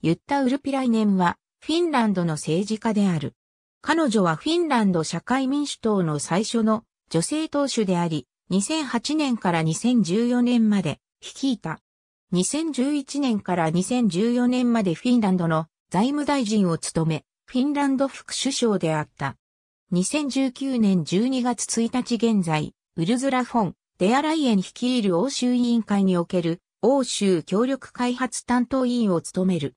ユッタ・ウルピライネンは、フィンランドの政治家である。彼女はフィンランド社会民主党の最初の女性党首であり、2008年から2014年まで率いた。2011年から2014年までフィンランドの財務大臣を務め、フィンランド副首相であった。2019年12月1日現在、ウルズラ・フォン、デアライエン率いる欧州委員会における欧州協力開発担当委員を務める。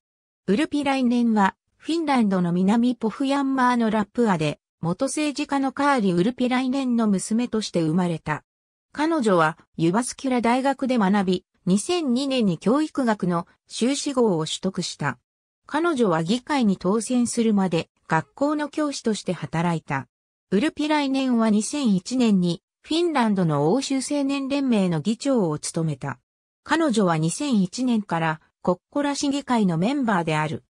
ウルピライネンは、フィンランドの南ポフヤンマーのラップアで、元政治家のカーリ・ウルピライネンの娘として生まれた。彼女は、ユバスキュラ大学で学び、2002年に教育学の修士号を取得した。彼女は議会に当選するまで、学校の教師として働いた。ウルピライネンは2001年に、フィンランドの欧州青年連盟の議長を務めた。彼女は2001年から、コッコラ市議会のメンバーである。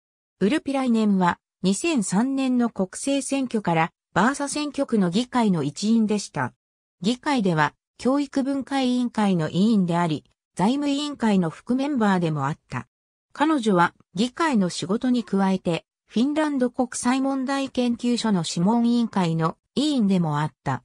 ウルピライネンは2003年の国政選挙からバーサ選挙区の議会の一員でした。議会では教育文化委員会の委員であり、財務委員会の副メンバーでもあった。彼女は議会の仕事に加えて、フィンランド国際問題研究所の諮問委員会の委員でもあった。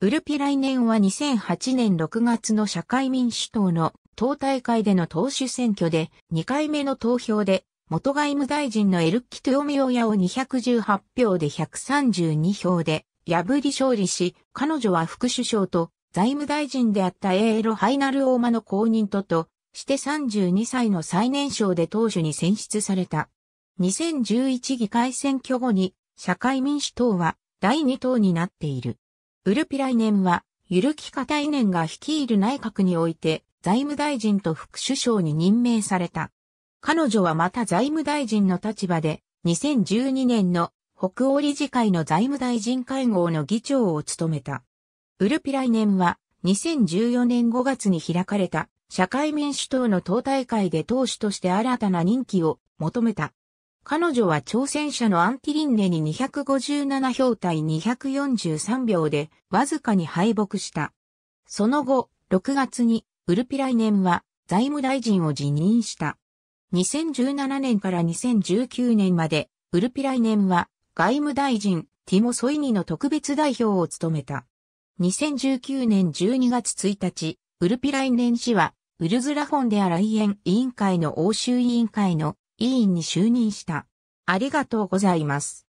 ウルピライネンは2008年6月の社会民主党の党大会での党首選挙で2回目の投票で元外務大臣のエルッキ・トヨミオヤを218票で132票で破り勝利し、彼女は副首相と財務大臣であったエーロ・ハイナル・オーマの公認ととして32歳の最年少で党首に選出された。2011議会選挙後に社会民主党は第2党になっている。ウルピライネンは、ユルキカタイネンが率いる内閣において財務大臣と副首相に任命された。彼女はまた財務大臣の立場で、2012年の北欧理事会の財務大臣会合の議長を務めた。ウルピライネンは2014年5月に開かれた社会民主党の党大会で党首として新たな任期を求めた。彼女は挑戦者のアンティリンネに257票対243票でわずかに敗北した。その後、6月にウルピライネンは財務大臣を辞任した。2017年から2019年まで、ウルピライネンは外務大臣、ティモ・ソイニの特別代表を務めた。2019年12月1日、ウルピライネン氏は、ウルズラフォンデア来園委員会の欧州委員会の委員に就任した。ありがとうございます。